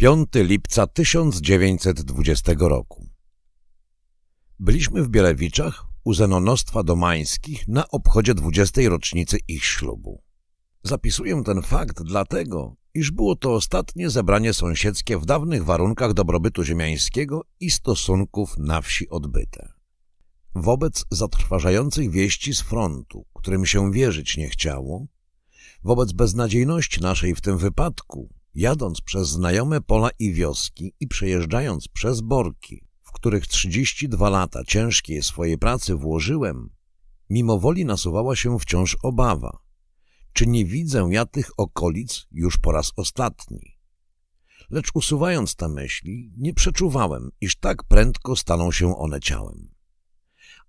5 lipca 1920 roku. Byliśmy w Bielewiczach u Zenonostwa Domańskich na obchodzie 20. rocznicy ich ślubu. Zapisuję ten fakt dlatego, iż było to ostatnie zebranie sąsiedzkie w dawnych warunkach dobrobytu ziemiańskiego i stosunków na wsi odbyte. Wobec zatrważających wieści z frontu, którym się wierzyć nie chciało, wobec beznadziejności naszej w tym wypadku, Jadąc przez znajome pola i wioski i przejeżdżając przez borki, w których 32 lata ciężkiej swojej pracy włożyłem, mimowoli nasuwała się wciąż obawa. Czy nie widzę ja tych okolic już po raz ostatni? Lecz usuwając te myśli, nie przeczuwałem, iż tak prędko staną się one ciałem.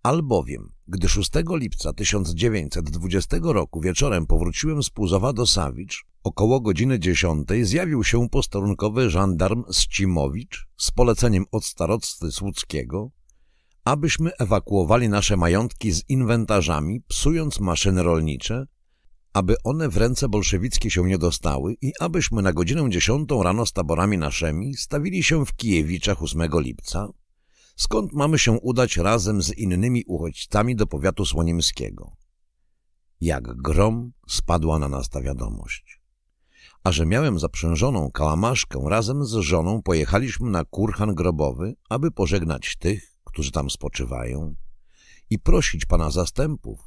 Albowiem, gdy 6 lipca 1920 roku wieczorem powróciłem z Puzowa do Sawicz, około godziny 10 zjawił się posterunkowy żandarm Ścimowicz z poleceniem od starosty słudzkiego, abyśmy ewakuowali nasze majątki z inwentarzami, psując maszyny rolnicze, aby one w ręce bolszewickie się nie dostały i abyśmy na godzinę 10 rano z taborami naszymi stawili się w Kijewiczach 8 lipca, skąd mamy się udać razem z innymi uchodźcami do powiatu słonimskiego. Jak grom spadła na nas ta wiadomość. A że miałem zaprzężoną kałamaszkę, razem z żoną pojechaliśmy na kurhan grobowy, aby pożegnać tych, którzy tam spoczywają i prosić pana zastępów,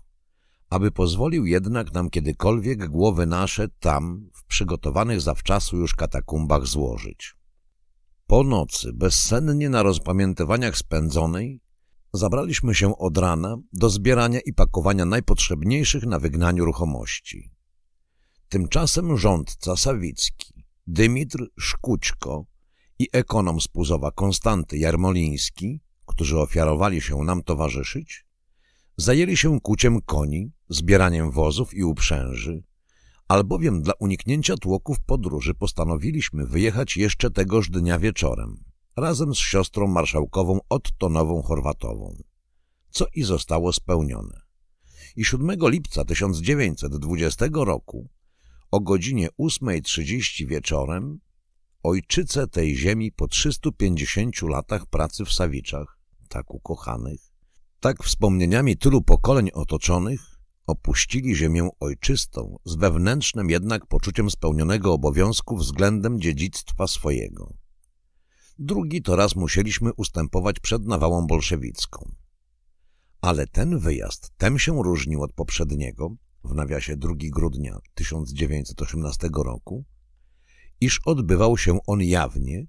aby pozwolił jednak nam kiedykolwiek głowy nasze tam, w przygotowanych zawczasu już katakumbach złożyć. Po nocy, bezsennie na rozpamiętywaniach spędzonej, zabraliśmy się od rana do zbierania i pakowania najpotrzebniejszych na wygnaniu ruchomości. Tymczasem rządca Sawicki, Dymitr Szkućko i ekonom z Puzowa Konstanty Jarmoliński, którzy ofiarowali się nam towarzyszyć, zajęli się kuciem koni, zbieraniem wozów i uprzęży, albowiem dla uniknięcia tłoków podróży postanowiliśmy wyjechać jeszcze tegoż dnia wieczorem, razem z siostrą marszałkową Ottonową Chorwatową, co i zostało spełnione. I 7 lipca 1920 roku o godzinie 8.30 wieczorem ojczyce tej ziemi po 350 latach pracy w Sawiczach, tak ukochanych, tak wspomnieniami tylu pokoleń otoczonych, Opuścili ziemię ojczystą, z wewnętrznym jednak poczuciem spełnionego obowiązku względem dziedzictwa swojego. Drugi to raz musieliśmy ustępować przed nawałą bolszewicką. Ale ten wyjazd tem się różnił od poprzedniego, w nawiasie 2 grudnia 1918 roku, iż odbywał się on jawnie,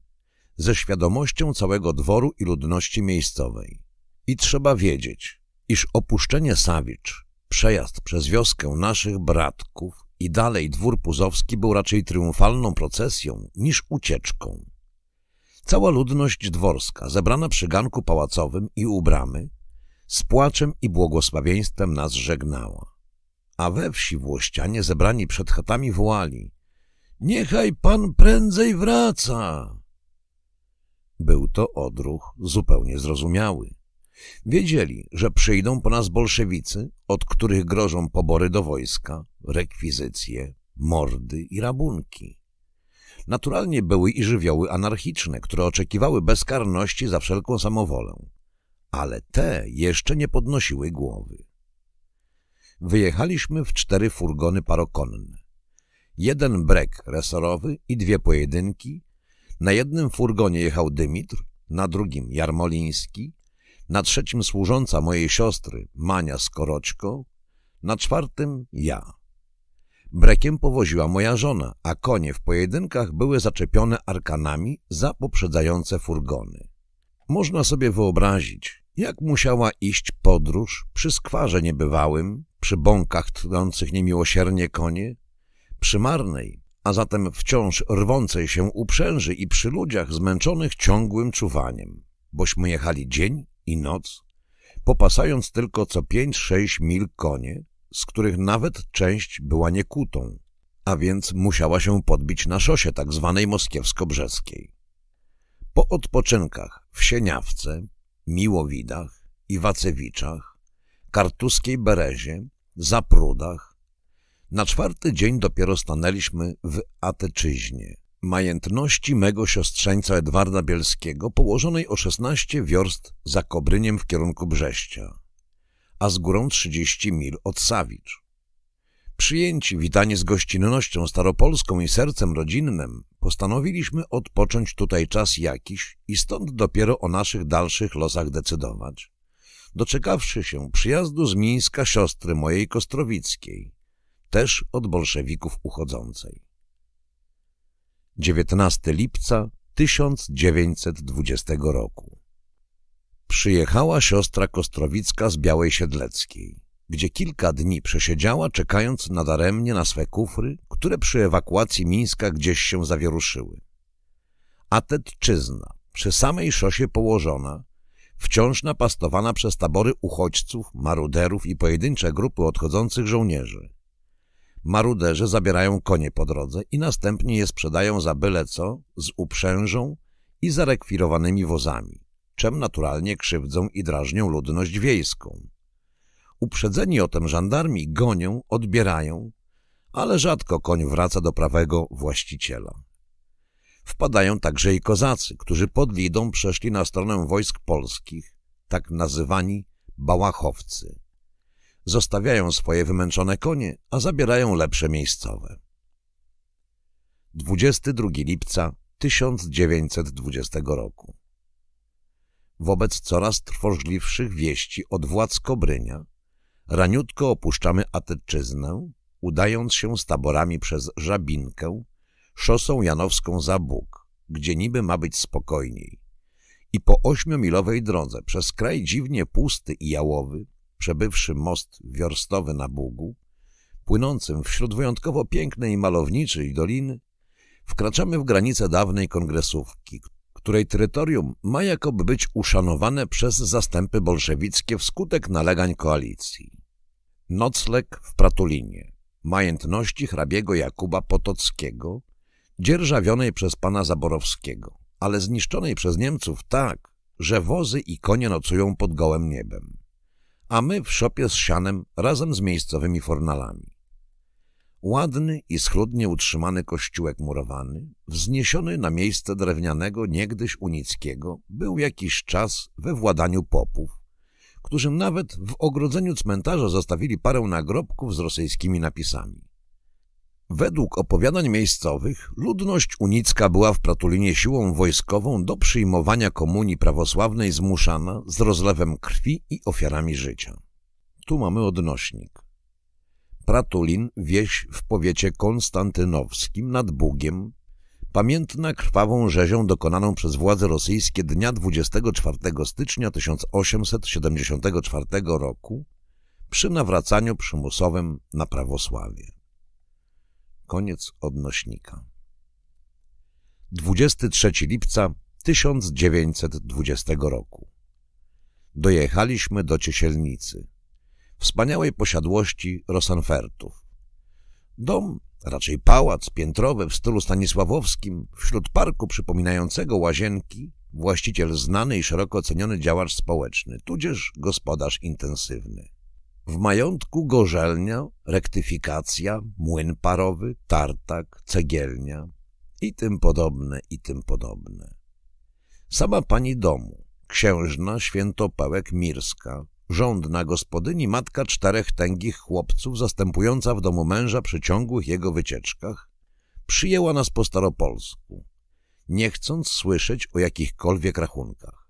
ze świadomością całego dworu i ludności miejscowej. I trzeba wiedzieć, iż opuszczenie Sawicz Przejazd przez wioskę naszych bratków i dalej dwór Puzowski był raczej triumfalną procesją niż ucieczką. Cała ludność dworska, zebrana przy ganku pałacowym i u bramy, z płaczem i błogosławieństwem nas żegnała. A we wsi włościanie zebrani przed chatami wołali — Niechaj pan prędzej wraca! Był to odruch zupełnie zrozumiały. Wiedzieli, że przyjdą po nas bolszewicy, od których grożą pobory do wojska, rekwizycje, mordy i rabunki. Naturalnie były i żywioły anarchiczne, które oczekiwały bezkarności za wszelką samowolę. Ale te jeszcze nie podnosiły głowy. Wyjechaliśmy w cztery furgony parokonne. Jeden brek resorowy i dwie pojedynki. Na jednym furgonie jechał Dymitr, na drugim Jarmoliński, na trzecim służąca mojej siostry, Mania Skoroczko, na czwartym ja. Brekiem powoziła moja żona, a konie w pojedynkach były zaczepione arkanami za poprzedzające furgony. Można sobie wyobrazić, jak musiała iść podróż przy skwarze niebywałym, przy bąkach tnących niemiłosiernie konie, przy marnej, a zatem wciąż rwącej się uprzęży i przy ludziach zmęczonych ciągłym czuwaniem, bośmy jechali dzień i noc, popasając tylko co pięć-sześć mil konie, z których nawet część była niekutą, a więc musiała się podbić na szosie tak zwanej moskiewsko-brzeskiej. Po odpoczynkach w Sieniawce, Miłowidach, Iwacewiczach, Kartuskiej Berezie, Zaprudach, na czwarty dzień dopiero stanęliśmy w Ateczyźnie – majętności mego siostrzeńca Edwarda Bielskiego, położonej o 16 wiorst za Kobryniem w kierunku Brześcia, a z górą 30 mil od Sawicz. Przyjęci witanie z gościnnością staropolską i sercem rodzinnym, postanowiliśmy odpocząć tutaj czas jakiś i stąd dopiero o naszych dalszych losach decydować. Doczekawszy się przyjazdu z Mińska siostry mojej Kostrowickiej, też od bolszewików uchodzącej. 19 lipca 1920 roku. Przyjechała siostra Kostrowicka z Białej Siedleckiej, gdzie kilka dni przesiedziała, czekając nadaremnie na swe kufry, które przy ewakuacji Mińska gdzieś się zawieruszyły. A tetczyzna, przy samej szosie położona, wciąż napastowana przez tabory uchodźców, maruderów i pojedyncze grupy odchodzących żołnierzy, Maruderzy zabierają konie po drodze i następnie je sprzedają za byle co, z uprzężą i zarekwirowanymi wozami, czym naturalnie krzywdzą i drażnią ludność wiejską. Uprzedzeni o tym żandarmi gonią, odbierają, ale rzadko koń wraca do prawego właściciela. Wpadają także i kozacy, którzy pod Lidą przeszli na stronę wojsk polskich, tak nazywani bałachowcy zostawiają swoje wymęczone konie, a zabierają lepsze miejscowe. 22 lipca 1920 roku Wobec coraz trwożliwszych wieści od władz Kobrynia raniutko opuszczamy Ateczyznę, udając się z taborami przez Żabinkę, szosą janowską za Bóg, gdzie niby ma być spokojniej. I po ośmiomilowej drodze przez kraj dziwnie pusty i jałowy, przebywszy most wiorstowy na Bugu, płynącym wśród wyjątkowo pięknej i malowniczej doliny, wkraczamy w granice dawnej kongresówki, której terytorium ma jakoby być uszanowane przez zastępy bolszewickie wskutek nalegań koalicji. Nocleg w Pratulinie, majątności hrabiego Jakuba Potockiego, dzierżawionej przez pana Zaborowskiego, ale zniszczonej przez Niemców tak, że wozy i konie nocują pod gołym niebem a my w szopie z sianem razem z miejscowymi fornalami. Ładny i schludnie utrzymany kościółek murowany, wzniesiony na miejsce drewnianego niegdyś unickiego, był jakiś czas we władaniu popów, którzy nawet w ogrodzeniu cmentarza zostawili parę nagrobków z rosyjskimi napisami. Według opowiadań miejscowych ludność unicka była w Pratulinie siłą wojskową do przyjmowania komunii prawosławnej zmuszana z rozlewem krwi i ofiarami życia. Tu mamy odnośnik. Pratulin, wieś w powiecie konstantynowskim nad Bugiem, pamiętna krwawą rzezią dokonaną przez władze rosyjskie dnia 24 stycznia 1874 roku przy nawracaniu przymusowym na prawosławie. Koniec odnośnika. 23 lipca 1920 roku. Dojechaliśmy do Ciesielnicy, wspaniałej posiadłości Rosenfertów. Dom, raczej pałac piętrowy w stylu stanisławowskim, wśród parku przypominającego łazienki, właściciel znany i szeroko ceniony działacz społeczny, tudzież gospodarz intensywny. W majątku gorzelnia, rektyfikacja, młyn parowy, tartak, cegielnia i tym podobne, i tym podobne. Sama pani domu, księżna świętopełek Mirska, rządna gospodyni matka czterech tęgich chłopców zastępująca w domu męża przy ciągłych jego wycieczkach, przyjęła nas po staropolsku, nie chcąc słyszeć o jakichkolwiek rachunkach.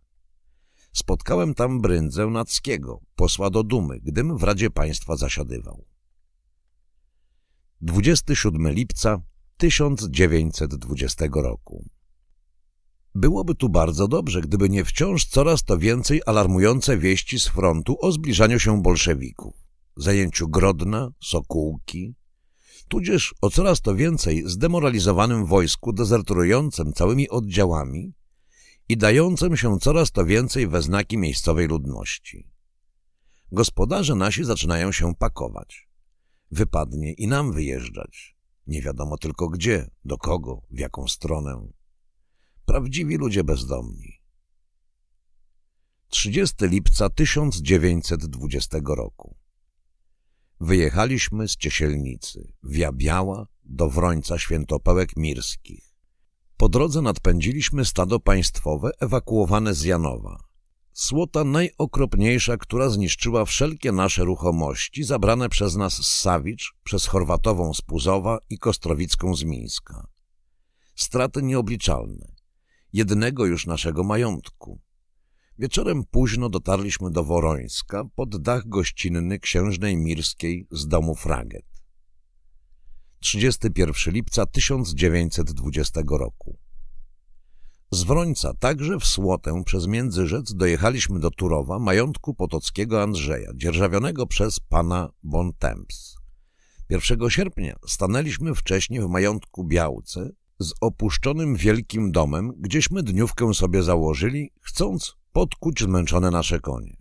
Spotkałem tam Bryndzę Nackiego, posła do Dumy, gdym w Radzie Państwa zasiadywał. 27 lipca 1920 roku Byłoby tu bardzo dobrze, gdyby nie wciąż coraz to więcej alarmujące wieści z frontu o zbliżaniu się bolszewików, zajęciu Grodna, Sokółki, tudzież o coraz to więcej zdemoralizowanym wojsku dezerturującym całymi oddziałami, i dającym się coraz to więcej we znaki miejscowej ludności. Gospodarze nasi zaczynają się pakować. Wypadnie i nam wyjeżdżać. Nie wiadomo tylko gdzie, do kogo, w jaką stronę. Prawdziwi ludzie bezdomni. 30 lipca 1920 roku. Wyjechaliśmy z Ciesielnicy, Wia Biała do Wrońca Świętopełek Mirskich. Po drodze nadpędziliśmy stado państwowe ewakuowane z Janowa. Słota najokropniejsza, która zniszczyła wszelkie nasze ruchomości zabrane przez nas z Sawicz, przez Chorwatową z Puzowa i Kostrowicką z Mińska. Straty nieobliczalne. Jednego już naszego majątku. Wieczorem późno dotarliśmy do Worońska pod dach gościnny księżnej Mirskiej z domu Fraget. 31 lipca 1920 roku. Z Wrońca także w Słotę przez Międzyrzec dojechaliśmy do Turowa, majątku potockiego Andrzeja, dzierżawionego przez pana Bontemps. 1 sierpnia stanęliśmy wcześniej w majątku Białce z opuszczonym wielkim domem, gdzieśmy dniówkę sobie założyli, chcąc podkuć zmęczone nasze konie.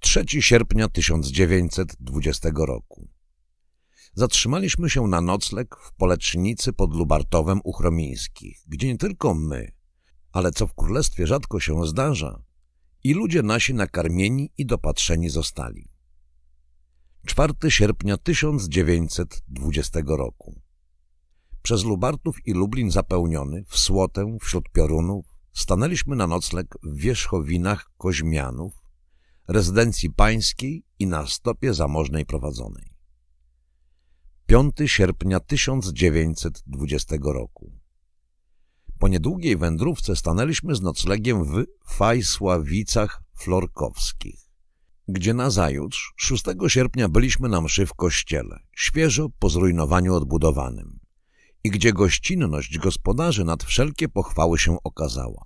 3 sierpnia 1920 roku. Zatrzymaliśmy się na nocleg w polecznicy pod Lubartowem u Chromińskich, gdzie nie tylko my, ale co w królestwie rzadko się zdarza, i ludzie nasi nakarmieni i dopatrzeni zostali. 4 sierpnia 1920 roku. Przez Lubartów i Lublin zapełniony, w Słotę, wśród piorunów, stanęliśmy na nocleg w wierzchowinach Koźmianów, rezydencji pańskiej i na stopie zamożnej prowadzonej. 5 sierpnia 1920 roku. Po niedługiej wędrówce stanęliśmy z noclegiem w Fajsławicach Florkowskich, gdzie nazajutrz 6 sierpnia byliśmy na mszy w kościele, świeżo po zrujnowaniu odbudowanym i gdzie gościnność gospodarzy nad wszelkie pochwały się okazała.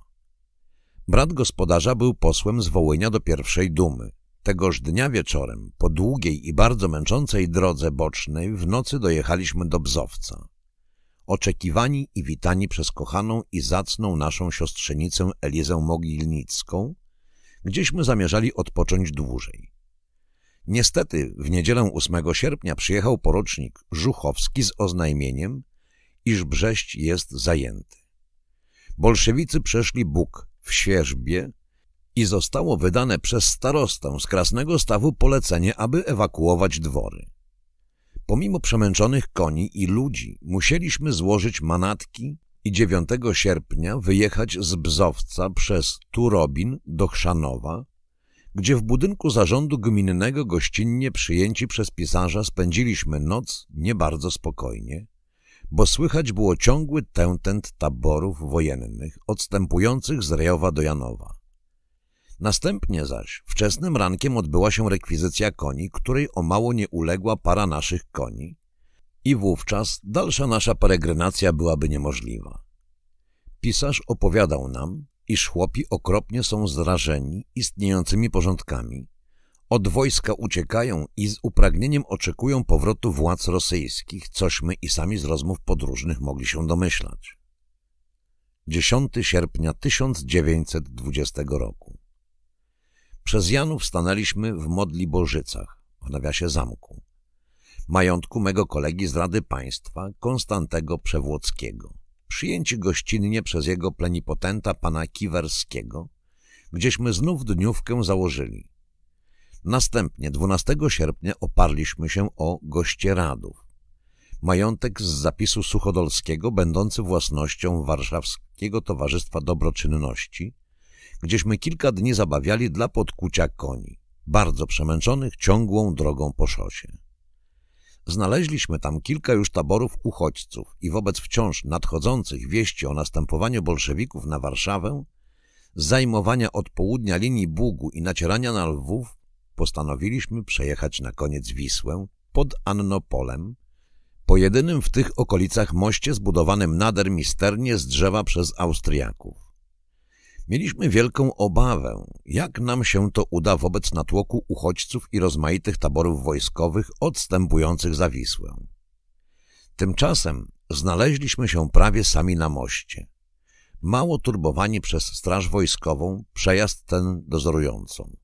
Brat gospodarza był posłem z Wołynia do pierwszej dumy – Tegoż dnia wieczorem, po długiej i bardzo męczącej drodze bocznej, w nocy dojechaliśmy do Bzowca. Oczekiwani i witani przez kochaną i zacną naszą siostrzenicę Elizę Mogilnicką, gdzieśmy zamierzali odpocząć dłużej. Niestety w niedzielę 8 sierpnia przyjechał porocznik Żuchowski z oznajmieniem, iż Brześć jest zajęty. Bolszewicy przeszli Bóg w świerzbie i zostało wydane przez starostę z Krasnego Stawu polecenie, aby ewakuować dwory. Pomimo przemęczonych koni i ludzi musieliśmy złożyć manatki i 9 sierpnia wyjechać z Bzowca przez Turobin do Chrzanowa, gdzie w budynku zarządu gminnego gościnnie przyjęci przez pisarza spędziliśmy noc nie bardzo spokojnie, bo słychać było ciągły tętent taborów wojennych odstępujących z Rejowa do Janowa. Następnie zaś wczesnym rankiem odbyła się rekwizycja koni, której o mało nie uległa para naszych koni i wówczas dalsza nasza peregrinacja byłaby niemożliwa. Pisarz opowiadał nam, iż chłopi okropnie są zrażeni istniejącymi porządkami, od wojska uciekają i z upragnieniem oczekują powrotu władz rosyjskich, cośmy i sami z rozmów podróżnych mogli się domyślać. 10 sierpnia 1920 roku przez Janów stanęliśmy w modli Bożycach, w nawiasie zamku, majątku mego kolegi z Rady Państwa, Konstantego Przewłockiego, przyjęci gościnnie przez jego plenipotenta pana Kiwerskiego, gdzieśmy znów dniówkę założyli. Następnie 12 sierpnia oparliśmy się o goście radów, majątek z zapisu Suchodolskiego będący własnością Warszawskiego Towarzystwa Dobroczynności – gdzieśmy kilka dni zabawiali dla podkucia koni, bardzo przemęczonych ciągłą drogą po szosie. Znaleźliśmy tam kilka już taborów uchodźców i wobec wciąż nadchodzących wieści o następowaniu bolszewików na Warszawę, zajmowania od południa linii Bugu i nacierania na Lwów, postanowiliśmy przejechać na koniec Wisłę pod Annopolem, po jedynym w tych okolicach moście zbudowanym nader misternie z drzewa przez Austriaków. Mieliśmy wielką obawę, jak nam się to uda wobec natłoku uchodźców i rozmaitych taborów wojskowych odstępujących za Wisłę. Tymczasem znaleźliśmy się prawie sami na moście. Mało turbowani przez straż wojskową, przejazd ten dozorującą.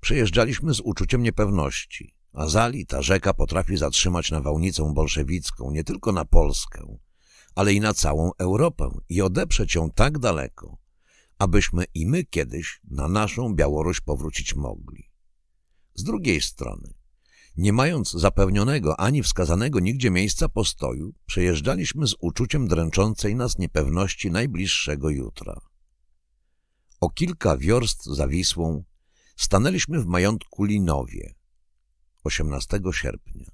Przejeżdżaliśmy z uczuciem niepewności. a zali ta rzeka, potrafi zatrzymać nawałnicę bolszewicką nie tylko na Polskę, ale i na całą Europę i odeprzeć ją tak daleko, abyśmy i my kiedyś na naszą Białoruś powrócić mogli. Z drugiej strony, nie mając zapewnionego ani wskazanego nigdzie miejsca postoju, przejeżdżaliśmy z uczuciem dręczącej nas niepewności najbliższego jutra. O kilka wiorst za Wisłą stanęliśmy w majątku Linowie 18 sierpnia.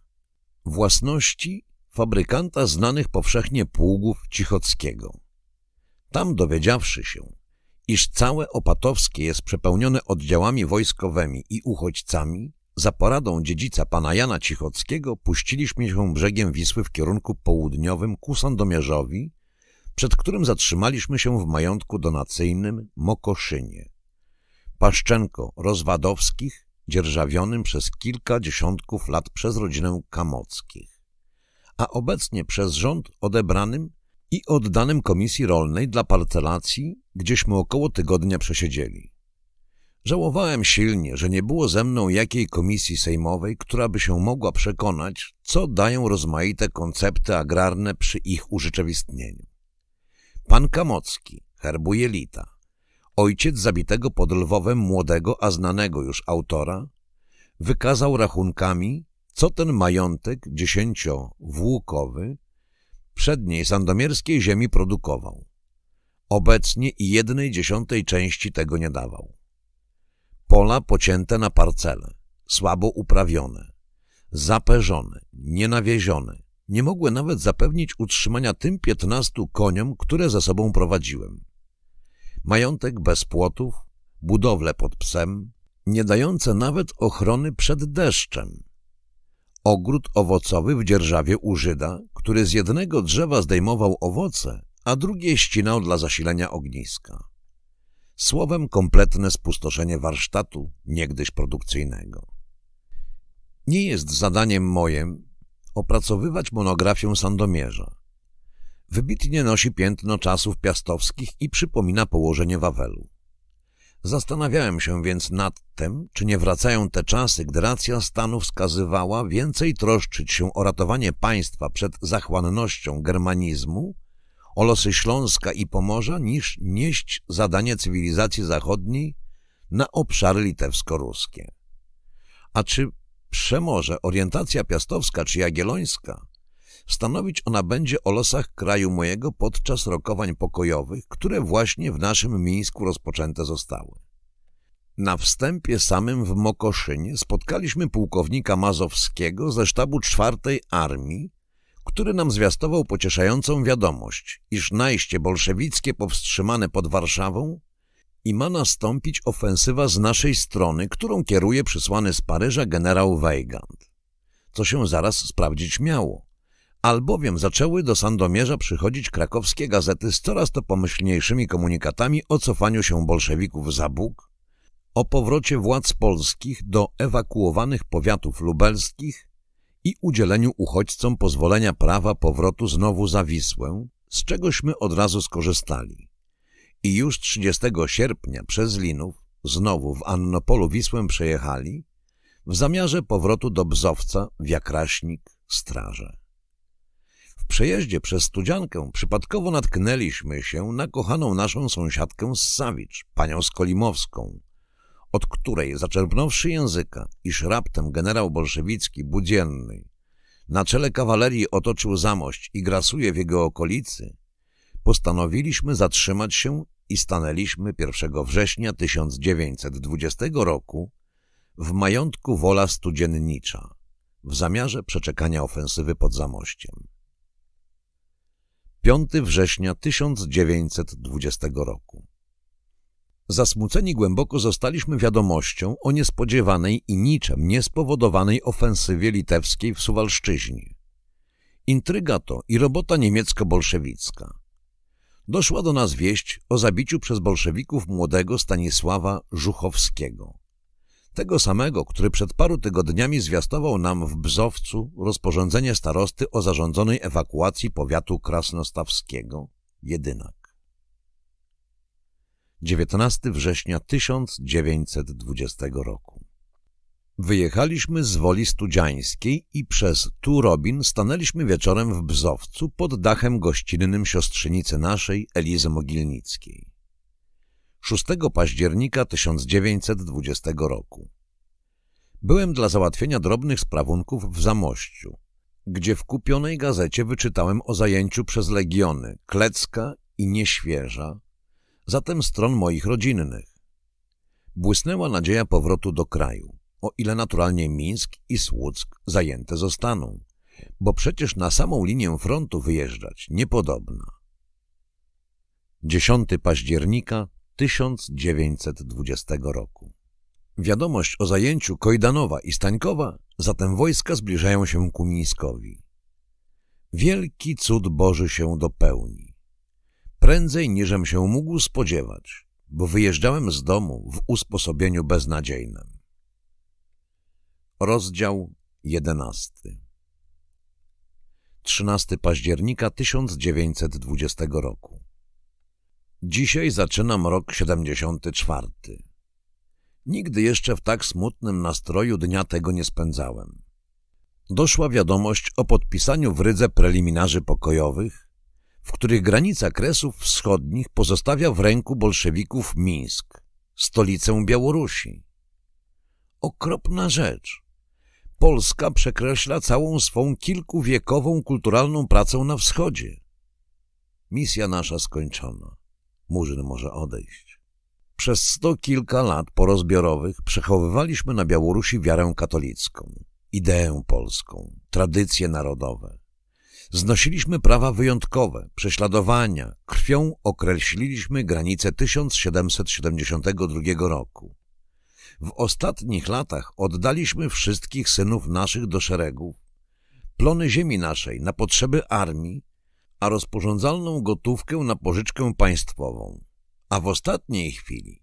Własności fabrykanta znanych powszechnie pługów Cichockiego. Tam dowiedziawszy się, iż całe Opatowskie jest przepełnione oddziałami wojskowymi i uchodźcami, za poradą dziedzica pana Jana Cichockiego puściliśmy się brzegiem Wisły w kierunku południowym ku Sandomierzowi, przed którym zatrzymaliśmy się w majątku donacyjnym Mokoszynie. Paszczenko Rozwadowskich, dzierżawionym przez kilka dziesiątków lat przez rodzinę Kamockich, a obecnie przez rząd odebranym i oddanym Komisji Rolnej dla parcelacji, gdzieśmy około tygodnia przesiedzieli. Żałowałem silnie, że nie było ze mną jakiej komisji sejmowej, która by się mogła przekonać, co dają rozmaite koncepty agrarne przy ich urzeczywistnieniu. Pan Kamocki, herbu Jelita, ojciec zabitego pod Lwowem młodego, a znanego już autora, wykazał rachunkami, co ten majątek dziesięciowłókowy przedniej sandomierskiej ziemi produkował. Obecnie i jednej dziesiątej części tego nie dawał. Pola pocięte na parcele, słabo uprawione, zaperzone, nienawiezione, nie mogły nawet zapewnić utrzymania tym piętnastu koniom, które za sobą prowadziłem. Majątek bez płotów, budowle pod psem, nie dające nawet ochrony przed deszczem, Ogród owocowy w dzierżawie u Żyda, który z jednego drzewa zdejmował owoce, a drugie ścinał dla zasilenia ogniska. Słowem kompletne spustoszenie warsztatu, niegdyś produkcyjnego. Nie jest zadaniem mojem opracowywać monografię Sandomierza. Wybitnie nosi piętno czasów piastowskich i przypomina położenie Wawelu. Zastanawiałem się więc nad tym, czy nie wracają te czasy, gdy racja stanu wskazywała więcej troszczyć się o ratowanie państwa przed zachłannością germanizmu, o losy Śląska i Pomorza, niż nieść zadanie cywilizacji zachodniej na obszary litewsko-ruskie. A czy przemorze orientacja piastowska czy jagiellońska Stanowić ona będzie o losach kraju mojego podczas rokowań pokojowych, które właśnie w naszym Mińsku rozpoczęte zostały. Na wstępie samym w Mokoszynie spotkaliśmy pułkownika Mazowskiego ze sztabu czwartej Armii, który nam zwiastował pocieszającą wiadomość, iż najście bolszewickie powstrzymane pod Warszawą i ma nastąpić ofensywa z naszej strony, którą kieruje przysłany z Paryża generał Weigand. co się zaraz sprawdzić miało albowiem zaczęły do Sandomierza przychodzić krakowskie gazety z coraz to pomyślniejszymi komunikatami o cofaniu się bolszewików za Bóg, o powrocie władz polskich do ewakuowanych powiatów lubelskich i udzieleniu uchodźcom pozwolenia prawa powrotu znowu za Wisłę, z czegośmy od razu skorzystali. I już 30 sierpnia przez Linów, znowu w Annopolu Wisłę przejechali, w zamiarze powrotu do Bzowca w Jakraśnik straże. W przejeździe przez Studziankę przypadkowo natknęliśmy się na kochaną naszą sąsiadkę z Sawicz, panią Skolimowską, od której, zaczerpnąwszy języka, iż raptem generał bolszewicki Budzienny na czele kawalerii otoczył zamość i grasuje w jego okolicy, postanowiliśmy zatrzymać się i stanęliśmy 1 września 1920 roku w majątku Wola Studziennicza w zamiarze przeczekania ofensywy pod Zamościem. 5 września 1920 roku. Zasmuceni głęboko zostaliśmy wiadomością o niespodziewanej i niczym niespowodowanej ofensywie litewskiej w Suwalszczyźnie. Intryga to i robota niemiecko-bolszewicka. Doszła do nas wieść o zabiciu przez bolszewików młodego Stanisława Żuchowskiego. Tego samego, który przed paru tygodniami zwiastował nam w Bzowcu rozporządzenie starosty o zarządzonej ewakuacji powiatu krasnostawskiego. Jedynak. 19 września 1920 roku. Wyjechaliśmy z Woli Studziańskiej i przez Robin stanęliśmy wieczorem w Bzowcu pod dachem gościnnym siostrzenicy naszej Elizy Mogilnickiej. 6 października 1920 roku. Byłem dla załatwienia drobnych sprawunków w Zamościu, gdzie w kupionej gazecie wyczytałem o zajęciu przez legiony Klecka i Nieświeża, zatem stron moich rodzinnych. Błysnęła nadzieja powrotu do kraju, o ile naturalnie Mińsk i Słuck zajęte zostaną, bo przecież na samą linię frontu wyjeżdżać niepodobna. 10 października 1920 roku. Wiadomość o zajęciu Kojdanowa i Stańkowa, zatem wojska zbliżają się ku Mińskowi. Wielki cud Boży się dopełni. Prędzej niżem się mógł spodziewać, bo wyjeżdżałem z domu w usposobieniu beznadziejnym. Rozdział 11. 13 października 1920 roku Dzisiaj zaczynam rok 74. Nigdy jeszcze w tak smutnym nastroju dnia tego nie spędzałem. Doszła wiadomość o podpisaniu w Rydze preliminarzy pokojowych, w których granica Kresów Wschodnich pozostawia w ręku bolszewików Mińsk, stolicę Białorusi. Okropna rzecz. Polska przekreśla całą swą kilkuwiekową kulturalną pracę na wschodzie. Misja nasza skończona. Murzyn może odejść. Przez sto kilka lat porozbiorowych przechowywaliśmy na Białorusi wiarę katolicką, ideę polską, tradycje narodowe. Znosiliśmy prawa wyjątkowe, prześladowania, krwią określiliśmy granice 1772 roku. W ostatnich latach oddaliśmy wszystkich synów naszych do szeregów, plony ziemi naszej na potrzeby armii, a rozporządzalną gotówkę na pożyczkę państwową. A w ostatniej chwili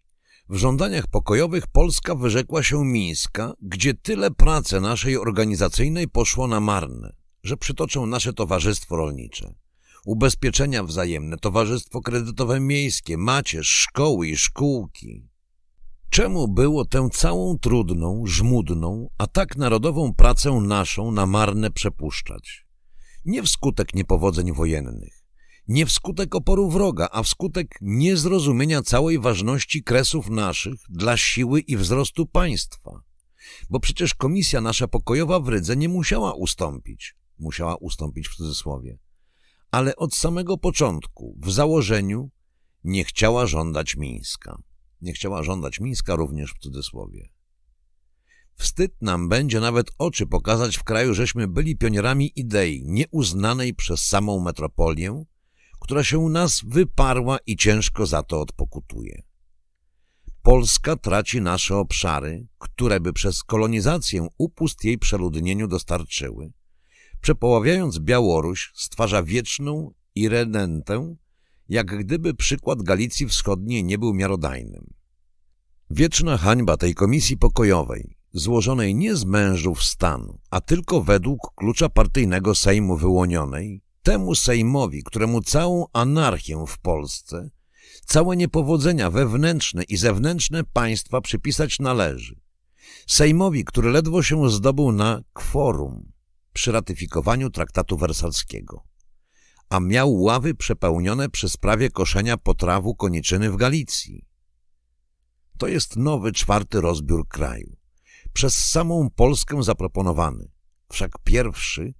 w żądaniach pokojowych Polska wyrzekła się Mińska, gdzie tyle pracy naszej organizacyjnej poszło na marne, że przytoczą nasze towarzystwo rolnicze. Ubezpieczenia wzajemne, towarzystwo kredytowe miejskie, macierz, szkoły i szkółki. Czemu było tę całą trudną, żmudną, a tak narodową pracę naszą na marne przepuszczać? Nie wskutek niepowodzeń wojennych, nie wskutek oporu wroga, a wskutek niezrozumienia całej ważności kresów naszych dla siły i wzrostu państwa. Bo przecież komisja nasza pokojowa w Rydze nie musiała ustąpić, musiała ustąpić w cudzysłowie, ale od samego początku, w założeniu, nie chciała żądać Mińska. Nie chciała żądać Mińska również w cudzysłowie. Wstyd nam będzie nawet oczy pokazać w kraju, żeśmy byli pionierami idei nieuznanej przez samą metropolię, która się u nas wyparła i ciężko za to odpokutuje. Polska traci nasze obszary, które by przez kolonizację upust jej przeludnieniu dostarczyły. Przepoławiając Białoruś stwarza wieczną irenę, jak gdyby przykład Galicji Wschodniej nie był miarodajnym. Wieczna hańba tej komisji pokojowej, złożonej nie z mężów stanu, a tylko według klucza partyjnego Sejmu wyłonionej, temu Sejmowi, któremu całą anarchię w Polsce, całe niepowodzenia wewnętrzne i zewnętrzne państwa przypisać należy. Sejmowi, który ledwo się zdobył na kworum przy ratyfikowaniu traktatu wersalskiego, a miał ławy przepełnione przy sprawie koszenia potrawu koniczyny w Galicji. To jest nowy czwarty rozbiór kraju przez samą Polskę zaproponowany, wszak pierwszy,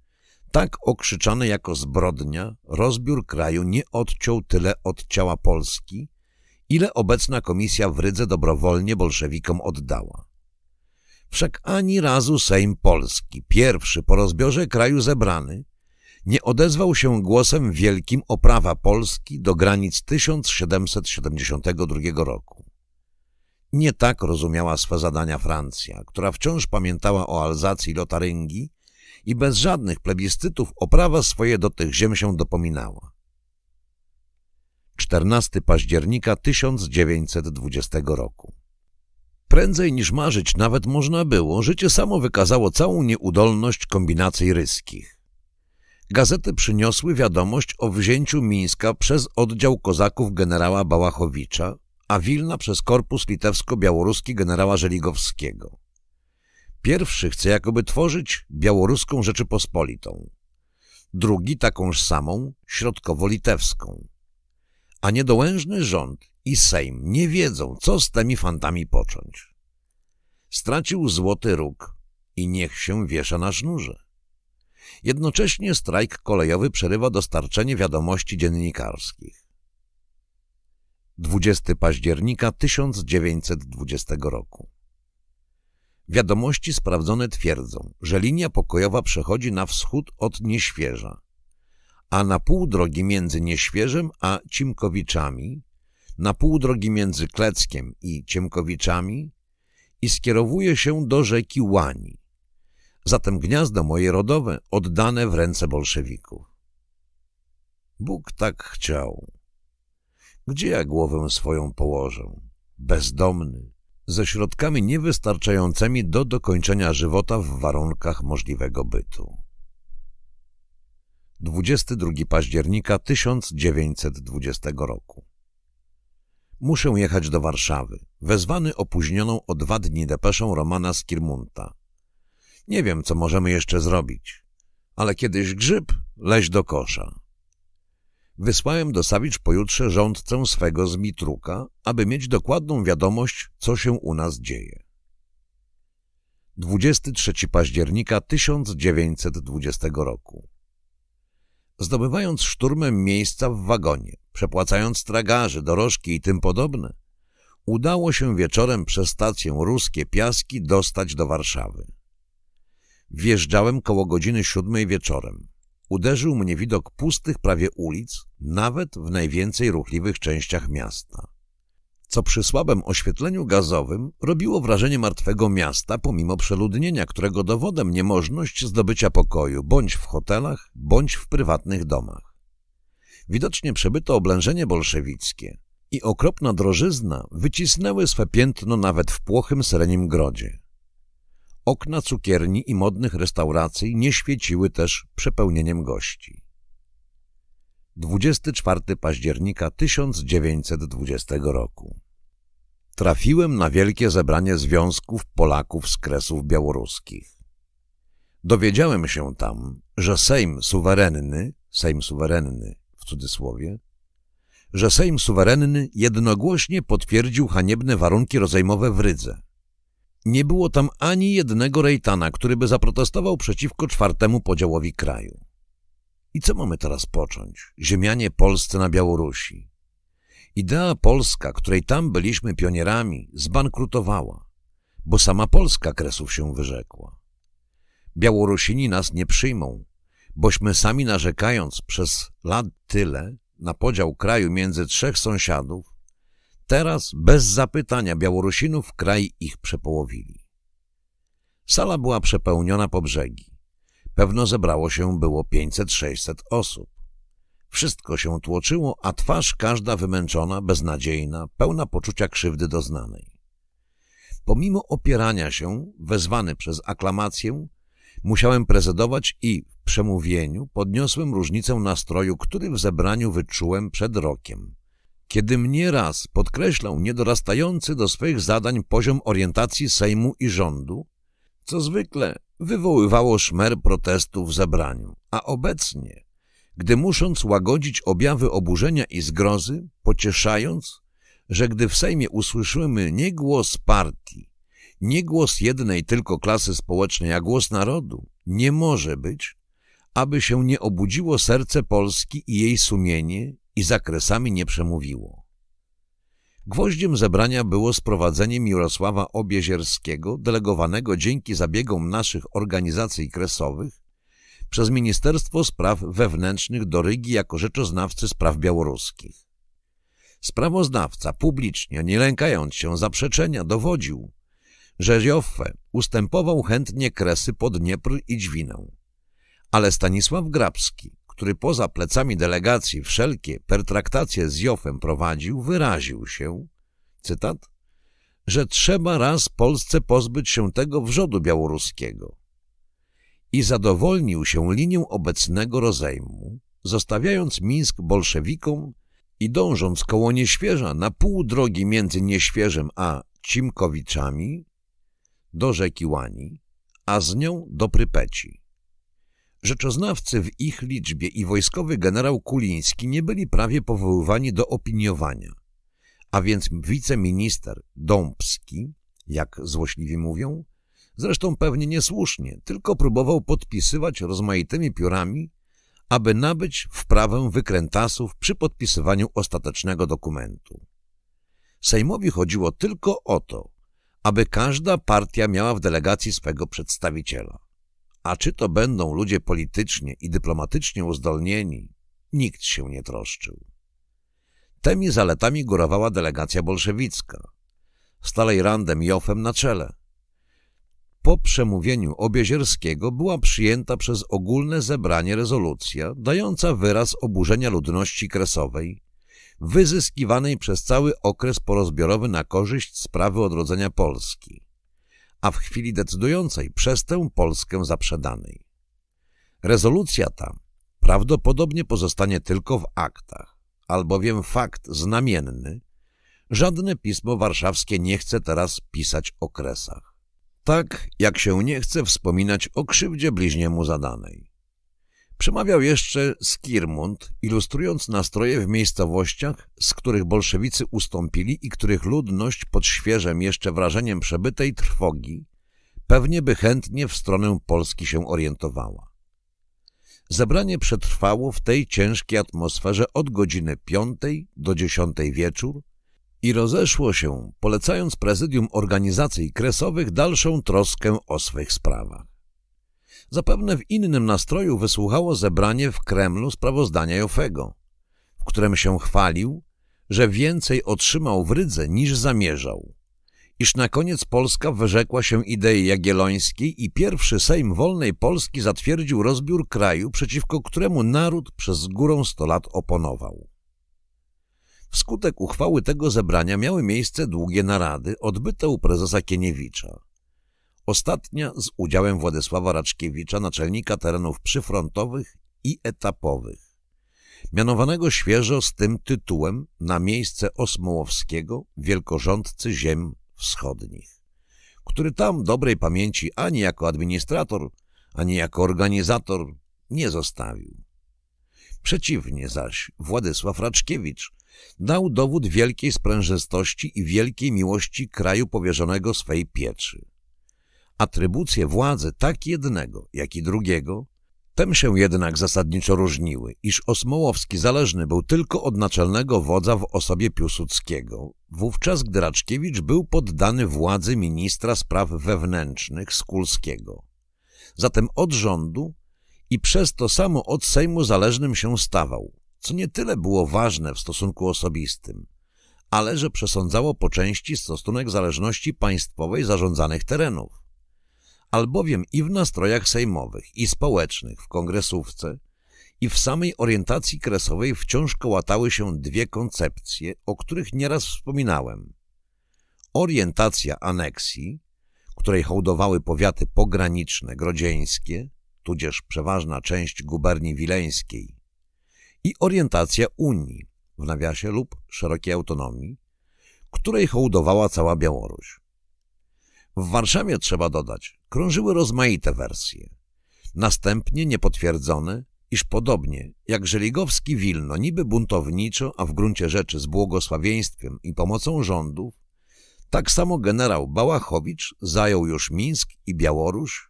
tak okrzyczany jako zbrodnia, rozbiór kraju nie odciął tyle od ciała Polski, ile obecna komisja w Rydze dobrowolnie bolszewikom oddała. Wszak ani razu Sejm Polski, pierwszy po rozbiorze kraju zebrany, nie odezwał się głosem wielkim o prawa Polski do granic 1772 roku. Nie tak rozumiała swe zadania Francja, która wciąż pamiętała o Alzacji Lotaryngii i bez żadnych plebiscytów o prawa swoje do tych ziem się dopominała. 14 października 1920 roku. Prędzej niż marzyć nawet można było, życie samo wykazało całą nieudolność kombinacji ryskich. Gazety przyniosły wiadomość o wzięciu Mińska przez oddział kozaków generała Bałachowicza, a Wilna przez korpus litewsko-białoruski generała Żeligowskiego. Pierwszy chce jakoby tworzyć białoruską Rzeczypospolitą, drugi takąż samą środkowo-litewską. A niedołężny rząd i Sejm nie wiedzą, co z tymi fantami począć. Stracił złoty róg i niech się wiesza na sznurze. Jednocześnie strajk kolejowy przerywa dostarczenie wiadomości dziennikarskich. 20 października 1920 roku. Wiadomości sprawdzone twierdzą, że linia pokojowa przechodzi na wschód od Nieświeża, a na pół drogi między Nieświeżem a Cimkowiczami, na pół drogi między Kleckiem i Ciemkowiczami i skierowuje się do rzeki Łani. Zatem gniazdo moje rodowe oddane w ręce bolszewików. Bóg tak chciał. Gdzie ja głowę swoją położę? Bezdomny, ze środkami niewystarczającymi do dokończenia żywota w warunkach możliwego bytu. 22 października 1920 roku Muszę jechać do Warszawy, wezwany opóźnioną o dwa dni depeszą Romana z Kirmunta. Nie wiem, co możemy jeszcze zrobić, ale kiedyś grzyb leź do kosza. Wysłałem do Sawicz pojutrze rządcę swego z Mitruka, aby mieć dokładną wiadomość, co się u nas dzieje. 23 października 1920 roku Zdobywając szturmem miejsca w wagonie, przepłacając tragarzy, dorożki i tym podobne, udało się wieczorem przez stację Ruskie Piaski dostać do Warszawy. Wjeżdżałem koło godziny siódmej wieczorem. Uderzył mnie widok pustych prawie ulic, nawet w najwięcej ruchliwych częściach miasta. Co przy słabym oświetleniu gazowym robiło wrażenie martwego miasta pomimo przeludnienia, którego dowodem niemożność zdobycia pokoju bądź w hotelach, bądź w prywatnych domach. Widocznie przebyto oblężenie bolszewickie i okropna drożyzna wycisnęły swe piętno nawet w płochym Serenim Grodzie. Okna cukierni i modnych restauracji nie świeciły też przepełnieniem gości. 24 października 1920 roku. Trafiłem na wielkie zebranie związków Polaków z kresów białoruskich. Dowiedziałem się tam, że Sejm suwerenny, Sejm suwerenny w cudzysłowie, że Sejm suwerenny jednogłośnie potwierdził haniebne warunki rozejmowe w Rydze. Nie było tam ani jednego Rejtana, który by zaprotestował przeciwko czwartemu podziałowi kraju. I co mamy teraz począć? Ziemianie polscy na Białorusi. Idea polska, której tam byliśmy pionierami, zbankrutowała, bo sama Polska kresów się wyrzekła. Białorusini nas nie przyjmą, bośmy sami narzekając przez lat tyle na podział kraju między trzech sąsiadów, Teraz bez zapytania Białorusinów kraj ich przepołowili. Sala była przepełniona po brzegi. Pewno zebrało się było 500-600 osób. Wszystko się tłoczyło, a twarz każda wymęczona, beznadziejna, pełna poczucia krzywdy doznanej. Pomimo opierania się, wezwany przez aklamację, musiałem prezedować i w przemówieniu podniosłem różnicę nastroju, który w zebraniu wyczułem przed rokiem kiedy mnie raz podkreślał niedorastający do swych zadań poziom orientacji Sejmu i rządu, co zwykle wywoływało szmer protestu w zebraniu, a obecnie, gdy musząc łagodzić objawy oburzenia i zgrozy, pocieszając, że gdy w Sejmie usłyszymy nie głos partii, nie głos jednej tylko klasy społecznej, a głos narodu, nie może być, aby się nie obudziło serce Polski i jej sumienie i zakresami nie przemówiło. Gwoździem zebrania było sprowadzenie Mirosława Obiezierskiego, delegowanego dzięki zabiegom naszych organizacji kresowych przez Ministerstwo Spraw Wewnętrznych do Rygi jako rzeczoznawcy spraw białoruskich. Sprawozdawca publicznie, nie lękając się zaprzeczenia, dowodził, że Joffe ustępował chętnie kresy pod Dniepr i Dźwinę. Ale Stanisław Grabski, który poza plecami delegacji wszelkie pertraktacje z Jofem prowadził, wyraził się, cytat, że trzeba raz Polsce pozbyć się tego wrzodu białoruskiego i zadowolnił się linią obecnego rozejmu, zostawiając Mińsk bolszewikom i dążąc koło Nieświeża na pół drogi między Nieświeżem a Cimkowiczami do rzeki Łani, a z nią do Prypeci. Rzeczoznawcy w ich liczbie i wojskowy generał Kuliński nie byli prawie powoływani do opiniowania, a więc wiceminister Dąbski, jak złośliwi mówią, zresztą pewnie niesłusznie, tylko próbował podpisywać rozmaitymi piórami, aby nabyć wprawę wykrętasów przy podpisywaniu ostatecznego dokumentu. Sejmowi chodziło tylko o to, aby każda partia miała w delegacji swego przedstawiciela. A czy to będą ludzie politycznie i dyplomatycznie uzdolnieni, nikt się nie troszczył. Tymi zaletami górowała delegacja bolszewicka, z randem Jofem na czele. Po przemówieniu Obiezierskiego była przyjęta przez ogólne zebranie rezolucja dająca wyraz oburzenia ludności kresowej, wyzyskiwanej przez cały okres porozbiorowy na korzyść sprawy odrodzenia Polski a w chwili decydującej przez tę Polskę zaprzedanej. Rezolucja ta prawdopodobnie pozostanie tylko w aktach, albowiem fakt znamienny, żadne pismo warszawskie nie chce teraz pisać o kresach. Tak, jak się nie chce wspominać o krzywdzie bliźniemu zadanej. Przemawiał jeszcze Skirmund, ilustrując nastroje w miejscowościach, z których bolszewicy ustąpili i których ludność pod świeżym jeszcze wrażeniem przebytej trwogi pewnie by chętnie w stronę Polski się orientowała. Zebranie przetrwało w tej ciężkiej atmosferze od godziny piątej do dziesiątej wieczór i rozeszło się, polecając prezydium organizacji kresowych dalszą troskę o swych sprawach. Zapewne w innym nastroju wysłuchało zebranie w Kremlu sprawozdania Jofego, w którym się chwalił, że więcej otrzymał w Rydze niż zamierzał, iż na koniec Polska wyrzekła się idei jagiellońskiej i pierwszy Sejm Wolnej Polski zatwierdził rozbiór kraju, przeciwko któremu naród przez górę 100 lat oponował. Wskutek uchwały tego zebrania miały miejsce długie narady odbyte u prezesa Kieniewicza Ostatnia z udziałem Władysława Raczkiewicza, naczelnika terenów przyfrontowych i etapowych mianowanego świeżo z tym tytułem na miejsce Osmołowskiego, wielkorządcy ziem wschodnich, który tam dobrej pamięci ani jako administrator, ani jako organizator nie zostawił. Przeciwnie zaś Władysław Raczkiewicz dał dowód wielkiej sprężystości i wielkiej miłości kraju powierzonego swej pieczy. Atrybucje władzy tak jednego, jak i drugiego tem się jednak zasadniczo różniły, iż Osmołowski zależny był tylko od naczelnego wodza w osobie Piłsudskiego, wówczas gdy Raczkiewicz był poddany władzy ministra spraw wewnętrznych Skulskiego. Zatem od rządu i przez to samo od Sejmu zależnym się stawał, co nie tyle było ważne w stosunku osobistym, ale że przesądzało po części stosunek zależności państwowej zarządzanych terenów albowiem i w nastrojach sejmowych, i społecznych, w kongresówce, i w samej orientacji kresowej wciąż kołatały się dwie koncepcje, o których nieraz wspominałem. Orientacja aneksji, której hołdowały powiaty pograniczne, grodzieńskie, tudzież przeważna część guberni wileńskiej, i orientacja Unii, w nawiasie lub szerokiej autonomii, której hołdowała cała Białoruś. W Warszawie trzeba dodać, krążyły rozmaite wersje. Następnie niepotwierdzone, iż podobnie jak Żeligowski Wilno niby buntowniczo, a w gruncie rzeczy z błogosławieństwem i pomocą rządów, tak samo generał Bałachowicz zajął już Mińsk i Białoruś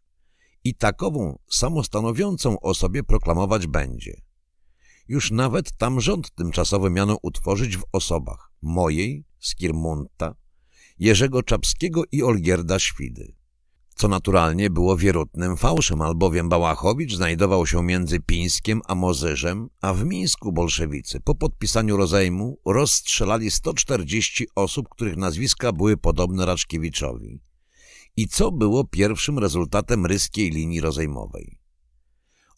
i takową samostanowiącą osobie proklamować będzie. Już nawet tam rząd tymczasowy miano utworzyć w osobach mojej, Skirmunta, Jerzego Czapskiego i Olgierda Świdy co naturalnie było wierutnym fałszem, albowiem Bałachowicz znajdował się między Pińskiem a Mozyrzem, a w Mińsku bolszewicy po podpisaniu rozejmu rozstrzelali 140 osób, których nazwiska były podobne Raczkiewiczowi. I co było pierwszym rezultatem ryskiej linii rozejmowej?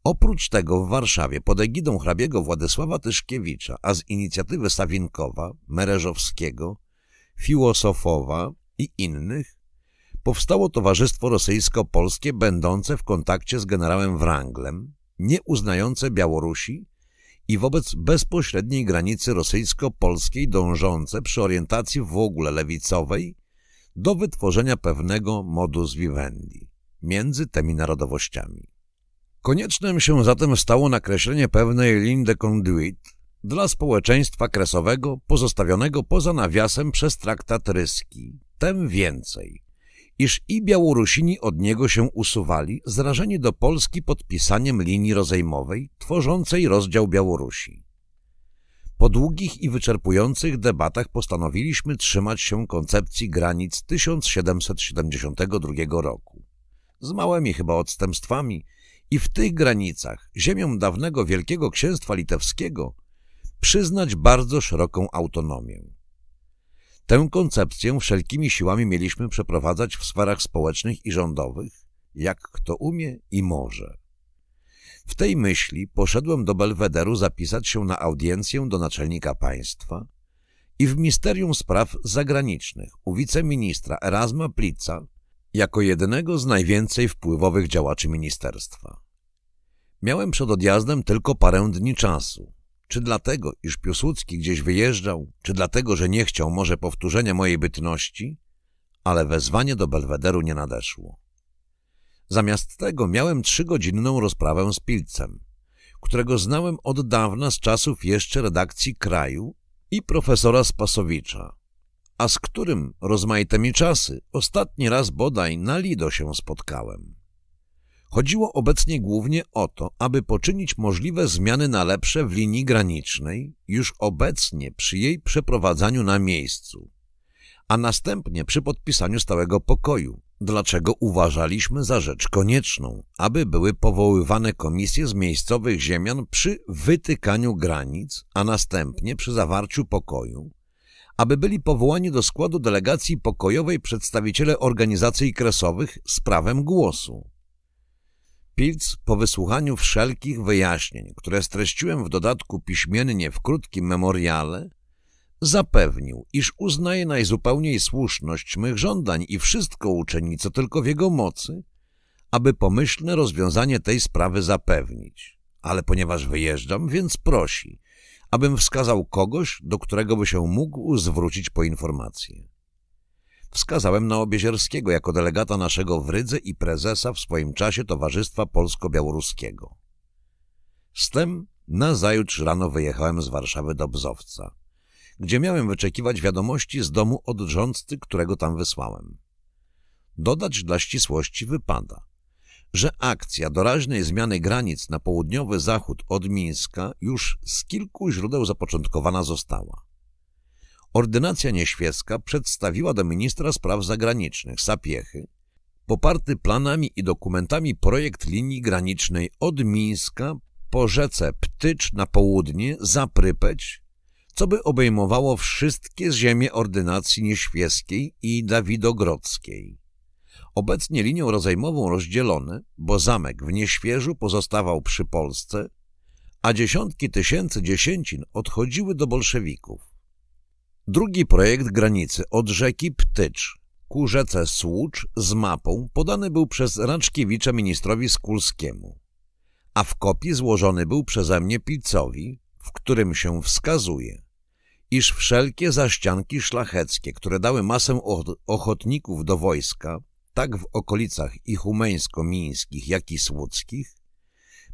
Oprócz tego w Warszawie pod egidą hrabiego Władysława Tyszkiewicza, a z inicjatywy Sawinkowa, Mereżowskiego, filozofowa i innych powstało Towarzystwo Rosyjsko-Polskie będące w kontakcie z generałem Wranglem, nie uznające Białorusi i wobec bezpośredniej granicy rosyjsko-polskiej dążące przy orientacji w ogóle lewicowej do wytworzenia pewnego modus vivendi między tymi narodowościami. Koniecznym się zatem stało nakreślenie pewnej linii de conduit dla społeczeństwa kresowego pozostawionego poza nawiasem przez traktat ryski. tym więcej – iż i Białorusini od niego się usuwali, zrażeni do Polski podpisaniem linii rozejmowej tworzącej rozdział Białorusi. Po długich i wyczerpujących debatach postanowiliśmy trzymać się koncepcji granic 1772 roku. Z małymi chyba odstępstwami i w tych granicach ziemią dawnego Wielkiego Księstwa Litewskiego przyznać bardzo szeroką autonomię. Tę koncepcję wszelkimi siłami mieliśmy przeprowadzać w sferach społecznych i rządowych, jak kto umie i może. W tej myśli poszedłem do Belwederu zapisać się na audiencję do naczelnika państwa i w Misterium Spraw Zagranicznych u wiceministra Erasma Plica jako jednego z najwięcej wpływowych działaczy ministerstwa. Miałem przed odjazdem tylko parę dni czasu, czy dlatego, iż Piłsudski gdzieś wyjeżdżał, czy dlatego, że nie chciał może powtórzenia mojej bytności? Ale wezwanie do Belwederu nie nadeszło. Zamiast tego miałem trzygodzinną rozprawę z Pilcem, którego znałem od dawna z czasów jeszcze redakcji Kraju i profesora Spasowicza, a z którym rozmaitymi czasy ostatni raz bodaj na Lido się spotkałem. Chodziło obecnie głównie o to, aby poczynić możliwe zmiany na lepsze w linii granicznej już obecnie przy jej przeprowadzaniu na miejscu, a następnie przy podpisaniu stałego pokoju, dlaczego uważaliśmy za rzecz konieczną, aby były powoływane komisje z miejscowych ziemian przy wytykaniu granic, a następnie przy zawarciu pokoju, aby byli powołani do składu delegacji pokojowej przedstawiciele organizacji kresowych z prawem głosu Pilc po wysłuchaniu wszelkich wyjaśnień, które streściłem w dodatku piśmiennie w krótkim memoriale, zapewnił, iż uznaje najzupełniej słuszność mych żądań i wszystko uczyni, co tylko w jego mocy, aby pomyślne rozwiązanie tej sprawy zapewnić. Ale ponieważ wyjeżdżam, więc prosi, abym wskazał kogoś, do którego by się mógł zwrócić po informację. Wskazałem na Obiezierskiego jako delegata naszego w Rydze i prezesa w swoim czasie Towarzystwa Polsko-Białoruskiego. Z tym nazajutrz rano wyjechałem z Warszawy do Bzowca, gdzie miałem wyczekiwać wiadomości z domu od rządcy, którego tam wysłałem. Dodać dla ścisłości wypada, że akcja doraźnej zmiany granic na południowy zachód od Mińska już z kilku źródeł zapoczątkowana została. Ordynacja nieświecka przedstawiła do ministra spraw zagranicznych Sapiechy poparty planami i dokumentami projekt linii granicznej od Mińska po rzece Ptycz na południe za Prypeć, co by obejmowało wszystkie ziemie ordynacji Nieświeckiej i dawidogrodzkiej. Obecnie linią rozejmową rozdzielone, bo zamek w Nieświeżu pozostawał przy Polsce, a dziesiątki tysięcy dziesięcin odchodziły do bolszewików. Drugi projekt granicy od rzeki Ptycz ku rzece Słucz z mapą podany był przez Raczkiewicza ministrowi Skulskiemu, a w kopii złożony był przeze mnie Picowi, w którym się wskazuje, iż wszelkie zaścianki szlacheckie, które dały masę ochotników do wojska, tak w okolicach i humeńsko-mińskich, jak i słudzkich,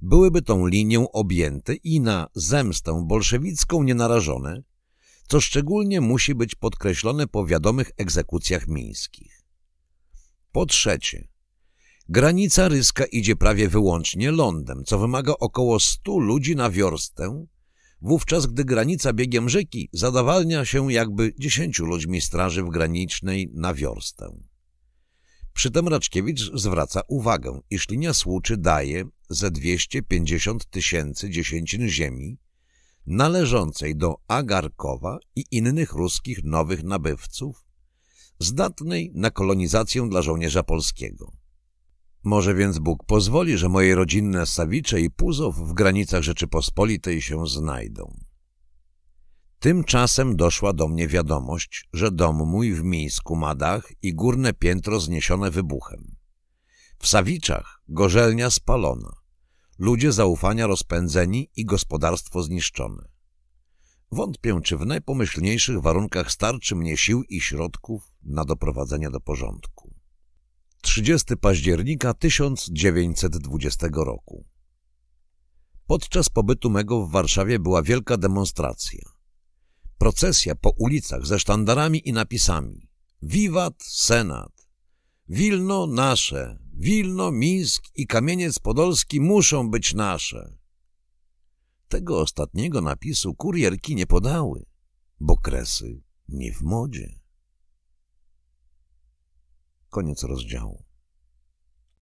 byłyby tą linią objęte i na zemstę bolszewicką nie co szczególnie musi być podkreślone po wiadomych egzekucjach mińskich. Po trzecie, granica ryska idzie prawie wyłącznie lądem, co wymaga około 100 ludzi na wiorstę, wówczas gdy granica biegiem rzeki zadawalnia się jakby 10 ludźmi straży w granicznej na wiorstę. Przy tym Raczkiewicz zwraca uwagę, iż linia Słuczy daje ze 250 tysięcy dziesięcin ziemi, należącej do Agarkowa i innych ruskich nowych nabywców, zdatnej na kolonizację dla żołnierza polskiego. Może więc Bóg pozwoli, że moje rodzinne Sawicze i Puzow w granicach Rzeczypospolitej się znajdą. Tymczasem doszła do mnie wiadomość, że dom mój w Mińsku ma dach i górne piętro zniesione wybuchem. W Sawiczach gorzelnia spalona ludzie zaufania rozpędzeni i gospodarstwo zniszczone. Wątpię, czy w najpomyślniejszych warunkach starczy mnie sił i środków na doprowadzenie do porządku. 30 października 1920 roku Podczas pobytu mego w Warszawie była wielka demonstracja. Procesja po ulicach ze sztandarami i napisami Wiwat Senat! Wilno nasze! Wilno, Mińsk i Kamieniec Podolski muszą być nasze. Tego ostatniego napisu kurierki nie podały, bo kresy nie w modzie. Koniec rozdziału.